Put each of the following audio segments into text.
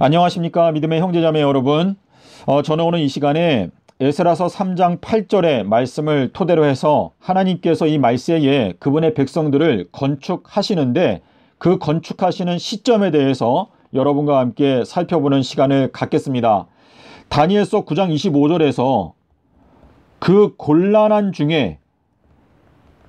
안녕하십니까 믿음의 형제자매 여러분 어, 저는 오늘 이 시간에 에스라서 3장 8절의 말씀을 토대로 해서 하나님께서 이 말세에 그분의 백성들을 건축하시는데 그 건축하시는 시점에 대해서 여러분과 함께 살펴보는 시간을 갖겠습니다. 다니엘서 9장 25절에서 그 곤란한 중에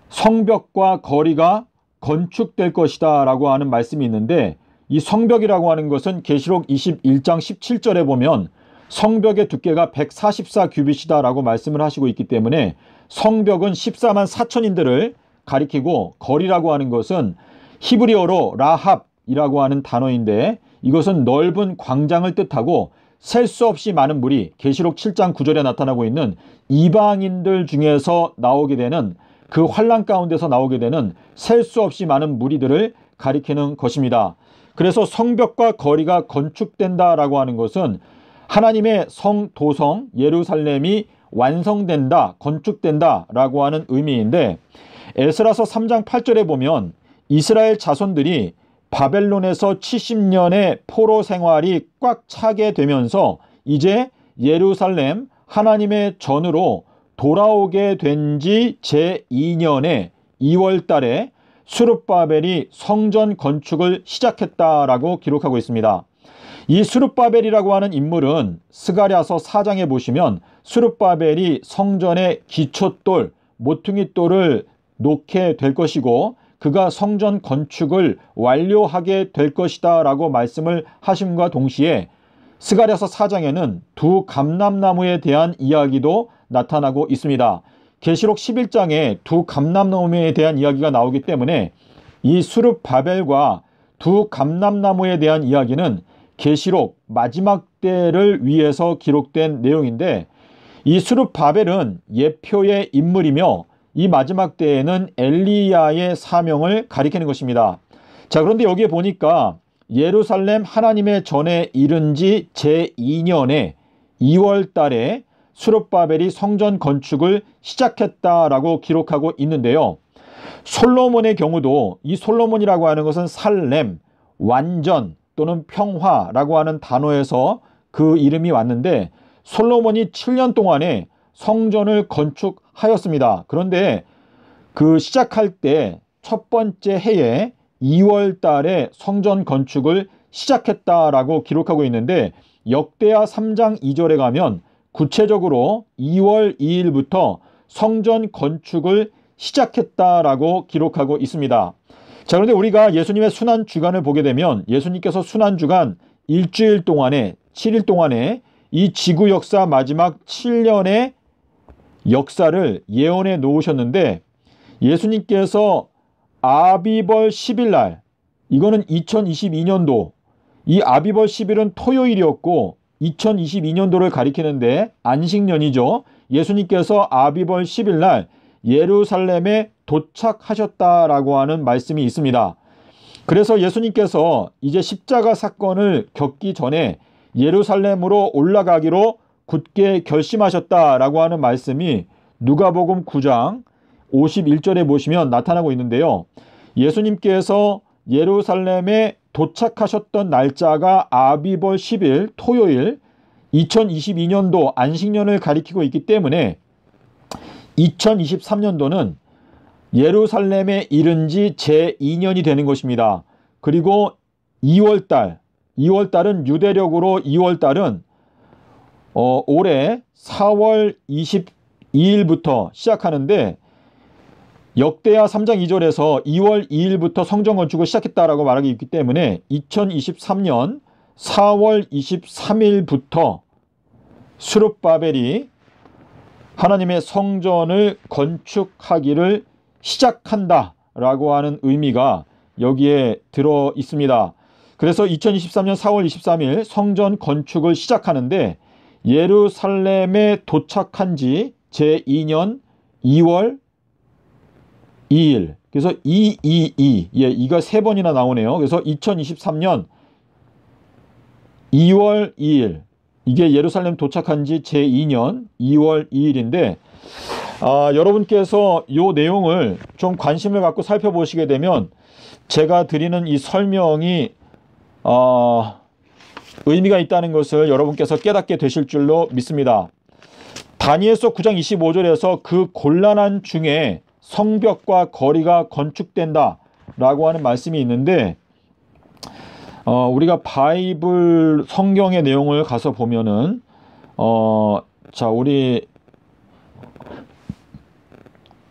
성벽과 거리가 건축될 것이다 라고 하는 말씀이 있는데 이 성벽이라고 하는 것은 계시록 21장 17절에 보면 성벽의 두께가 144 규빗이다라고 말씀을 하시고 있기 때문에 성벽은 14만 4천인들을 가리키고 거리라고 하는 것은 히브리어로 라합이라고 하는 단어인데 이것은 넓은 광장을 뜻하고 셀 수 없이 많은 물이 계시록 7장 9절에 나타나고 있는 이방인들 중에서 나오게 되는 그 환란 가운데서 나오게 되는 셀 수 없이 많은 무리들을 가리키는 것입니다. 그래서 성벽과 거리가 건축된다라고 하는 것은 하나님의 성 도성 예루살렘이 완성된다, 건축된다라고 하는 의미인데 에스라서 3장 8절에 보면 이스라엘 자손들이 바벨론에서 70년의 포로 생활이 꽉 차게 되면서 이제 예루살렘 하나님의 전으로 돌아오게 된 지 제2년에 2월 달에 수룹바벨이 성전 건축을 시작했다라고 기록하고 있습니다. 이 수룹바벨이라고 하는 인물은 스가랴서 4장에 보시면 수룹바벨이 성전의 기초돌, 모퉁이돌을 놓게 될 것이고 그가 성전 건축을 완료하게 될 것이다라고 말씀을 하심과 동시에 스가랴서 4장에는 두 감람나무에 대한 이야기도 나타나고 있습니다. 계시록 11장에 두 감람나무에 대한 이야기가 나오기 때문에 이 수룹 바벨과 두 감람나무에 대한 이야기는 계시록 마지막 때를 위해서 기록된 내용인데 이 수룹 바벨은 예표의 인물이며 이 마지막 때에는 엘리야의 사명을 가리키는 것입니다. 자, 그런데 여기에 보니까 예루살렘 하나님의 전에 이른 지 제2년에 2월 달에 수룹바벨이 성전 건축을 시작했다라고 기록하고 있는데요. 솔로몬의 경우도 이 솔로몬이라고 하는 것은 살렘, 완전 또는 평화라고 하는 단어에서 그 이름이 왔는데 솔로몬이 7년 동안에 성전을 건축하였습니다. 그런데 그 시작할 때 첫 번째 해에 2월 달에 성전 건축을 시작했다라고 기록하고 있는데 역대하 3장 2절에 가면 구체적으로 2월 2일부터 성전 건축을 시작했다라고 기록하고 있습니다. 자, 그런데 우리가 예수님의 순환 주간을 보게 되면 예수님께서 순환 주간 일주일 동안에 7일 동안에 이 지구 역사 마지막 7년의 역사를 예언해 놓으셨는데 예수님께서 아비벌 10일 날 이거는 2022년도 이 아비벌 10일은 토요일이었고 2022년도를 가리키는데 안식년이죠. 예수님께서 아비벌 10일 날 예루살렘에 도착하셨다라고 하는 말씀이 있습니다. 그래서 예수님께서 이제 십자가 사건을 겪기 전에 예루살렘으로 올라가기로 굳게 결심하셨다라고 하는 말씀이 누가복음 9장 51절에 보시면 나타나고 있는데요. 예수님께서 예루살렘에 도착하셨던 날짜가 아비벌 10일 토요일 2022년도 안식년을 가리키고 있기 때문에 2023년도는 예루살렘에 이른 지 제2년이 되는 것입니다. 그리고 2월달, 2월달은 유대력으로 2월달은 어, 올해 4월 22일부터 시작하는데 역대야 3장 2절에서 2월 2일부터 성전 건축을 시작했다라고 말하기 있기 때문에 2023년 4월 23일부터 수룹바벨이 하나님의 성전을 건축하기를 시작한다라고 하는 의미가 여기에 들어 있습니다. 그래서 2023년 4월 23일 성전 건축을 시작하는데 예루살렘에 도착한 지 제2년 2월 2일. 그래서 222. 예, 이가3 번이나 나오네요. 그래서 2023년 2월 2일. 이게 예루살렘 도착한 지 제2년 2월 2일인데 아, 여러분께서 이 내용을 좀 관심을 갖고 살펴보시게 되면 제가 드리는 이 설명이 어, 의미가 있다는 것을 여러분께서 깨닫게 되실 줄로 믿습니다. 다니엘서 9장 25절에서 그 곤란한 중에 성벽과 거리가 건축된다 라고 하는 말씀이 있는데 어, 우리가 바이블 성경의 내용을 가서 보면은 어, 자 우리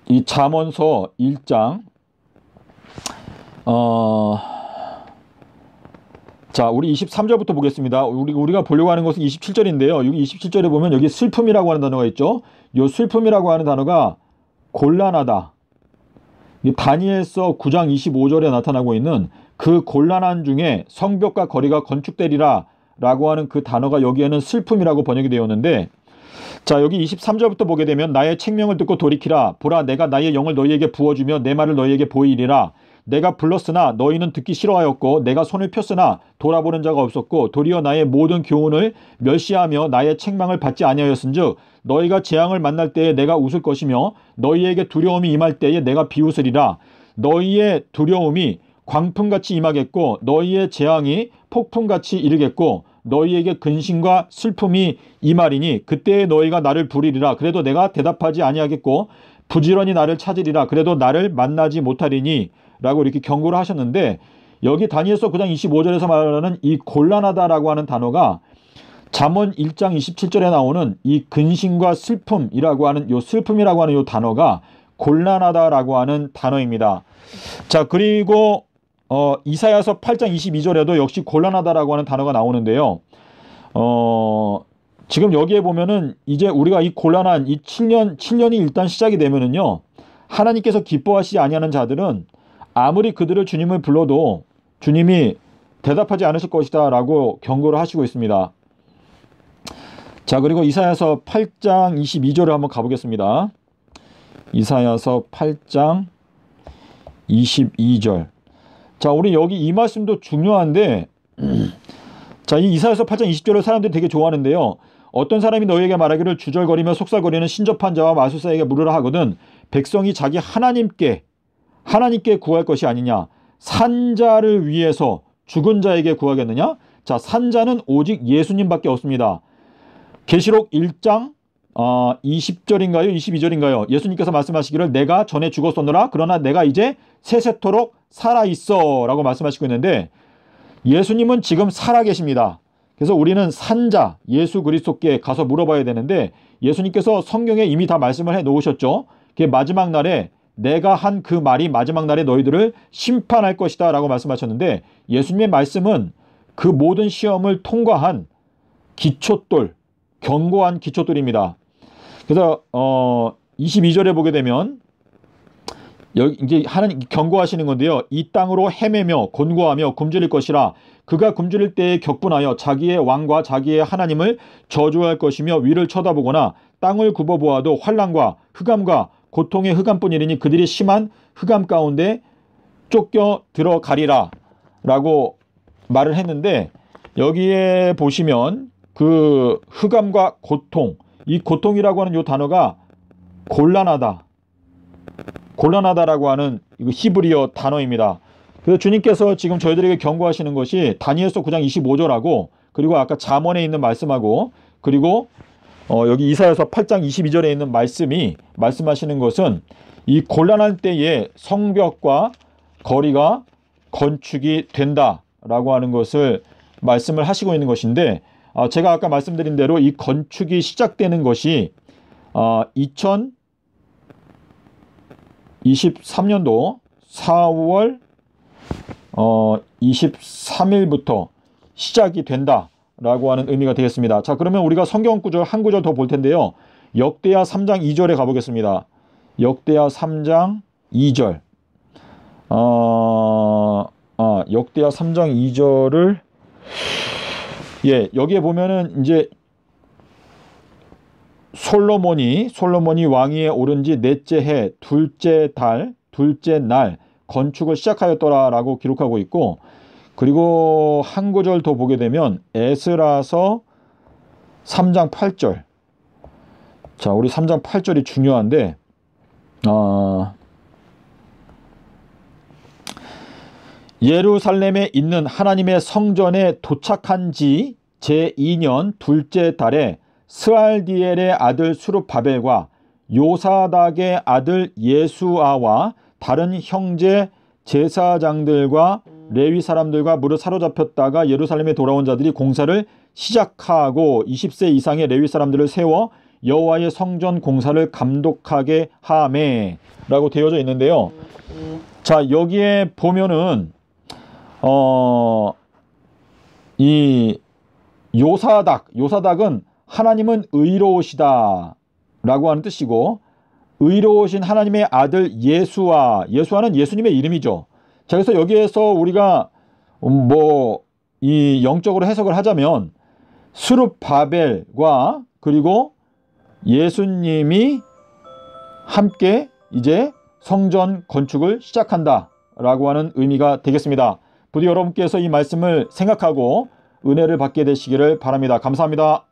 이 잠언서 1장 어, 자, 우리 23절부터 보겠습니다. 우리, 우리가 보려고 하는 것은 27절인데요. 여기 27절에 보면 여기 슬픔이라고 하는 단어가 있죠. 요 슬픔이라고 하는 단어가 곤란하다. 다니엘서 9장 25절에 나타나고 있는 그 곤란한 중에 성벽과 거리가 건축되리라 라고 하는 그 단어가 여기에는 슬픔이라고 번역이 되었는데 자 여기 23절부터 보게 되면 나의 책명을 듣고 돌이키라 보라 내가 나의 영을 너희에게 부어주며 내 말을 너희에게 보이리라 내가 불렀으나 너희는 듣기 싫어하였고 내가 손을 폈으나 돌아보는 자가 없었고 도리어 나의 모든 교훈을 멸시하며 나의 책망을 받지 아니하였은즉 너희가 재앙을 만날 때에 내가 웃을 것이며 너희에게 두려움이 임할 때에 내가 비웃으리라. 너희의 두려움이 광풍같이 임하겠고 너희의 재앙이 폭풍같이 이르겠고 너희에게 근심과 슬픔이 임하리니 그때에 너희가 나를 부리리라. 그래도 내가 대답하지 아니하겠고 부지런히 나를 찾으리라. 그래도 나를 만나지 못하리니 라고 이렇게 경고를 하셨는데 여기 다니엘서 9장 25절에서 말하는 이 곤란하다라고 하는 단어가 잠언 1장 27절에 나오는 이 근심과 슬픔이라고 하는 요 슬픔이라고 하는 요 단어가 곤란하다라고 하는 단어입니다. 자, 그리고 어, 이사야서 8장 22절에도 역시 곤란하다라고 하는 단어가 나오는데요. 어, 지금 여기에 보면은 이제 우리가 이 곤란한 이 7년 7년이 일단 시작이 되면은요. 하나님께서 기뻐하시지 아니하는 자들은 아무리 그들을 주님을 불러도 주님이 대답하지 않으실 것이다라고 경고를 하시고 있습니다. 자, 그리고 이사야서 8장 22절을 한번 가보겠습니다. 이사야서 8장 22절. 자, 우리 여기 이 말씀도 중요한데, 자, 이 이사야서 8장 20절을 사람들이 되게 좋아하는데요. 어떤 사람이 너에게 말하기를 주절거리며 속살거리는 신접한 자와 마술사에게 물으라 하거든 백성이 자기 하나님께 하나님께 구할 것이 아니냐 산자를 위해서 죽은 자에게 구하겠느냐 자 산자는 오직 예수님밖에 없습니다 계시록 1장 어, 20절인가요? 22절인가요? 예수님께서 말씀하시기를 내가 전에 죽었었노라 그러나 내가 이제 세세토록 살아있어 라고 말씀하시고 있는데 예수님은 지금 살아계십니다. 그래서 우리는 산자 예수 그리스도께 가서 물어봐야 되는데 예수님께서 성경에 이미 다 말씀을 해 놓으셨죠. 그 마지막 날에 내가 한 그 말이 마지막 날에 너희들을 심판할 것이다 라고 말씀하셨는데 예수님의 말씀은 그 모든 시험을 통과한 기초돌, 견고한 기초들입니다. 그래서 어 22절에 보게 되면 여기 이제 하나 경고하시는 건데요. 이 땅으로 헤매며 곤고하며 굶주릴 것이라 그가 굶주릴 때에 격분하여 자기의 왕과 자기의 하나님을 저주할 것이며 위를 쳐다보거나 땅을 굽어보아도 환란과 흑암과 고통의 흑암뿐이니 그들이 심한 흑암 가운데 쫓겨 들어가리라 라고 말을 했는데 여기에 보시면 그 흑암과 고통, 이 고통이라고 하는 이 단어가 곤란하다. 곤란하다라고 하는 이거 히브리어 단어입니다. 그래서 주님께서 지금 저희들에게 경고하시는 것이 다니엘서 9장 25절하고 그리고 아까 잠언에 있는 말씀하고 그리고 어 여기 이사야서 8장 22절에 있는 말씀이 말씀하시는 것은 이곤란할 때에 성벽과 거리가 건축이 된다라고 하는 것을 말씀을 하시고 있는 것인데 어, 제가 아까 말씀드린 대로 이 건축이 시작되는 것이 어, 2023년도 4월 어, 23일부터 시작이 된다라고 하는 의미가 되겠습니다. 자, 그러면 우리가 성경 구절 한 구절 더 볼 텐데요. 역대하 3장 2절에 가보겠습니다. 역대하 3장 2절. 어, 아, 역대하 3장 2절을 예, 여기에 보면은 이제 솔로몬이 솔로몬이 왕위에 오른 지 넷째 해, 둘째 달, 둘째 날 건축을 시작하였더라라고 기록하고 있고 그리고 한 구절 더 보게 되면 에스라서 3장 8절. 자, 우리 3장 8절이 중요한데 어, 예루살렘에 있는 하나님의 성전에 도착한 지 제2년 둘째 달에 스알디엘의 아들 수룹바벨과 요사닥의 아들 예수아와 다른 형제 제사장들과 레위 사람들과 무릎 사로잡혔다가 예루살렘에 돌아온 자들이 공사를 시작하고 20세 이상의 레위 사람들을 세워 여호와의 성전 공사를 감독하게 하매라고 되어져 있는데요. 자 여기에 보면은 어, 이 요사닥, 요사닥은 하나님은 의로우시다 라고 하는 뜻이고 의로우신 하나님의 아들 예수와 예수와는 예수님의 이름이죠. 자, 그래서 여기에서 우리가 뭐 이 영적으로 해석을 하자면 수룹바벨과 그리고 예수님이 함께 이제 성전 건축을 시작한다 라고 하는 의미가 되겠습니다. 부디 여러분께서 이 말씀을 생각하고 은혜를 받게 되시기를 바랍니다. 감사합니다.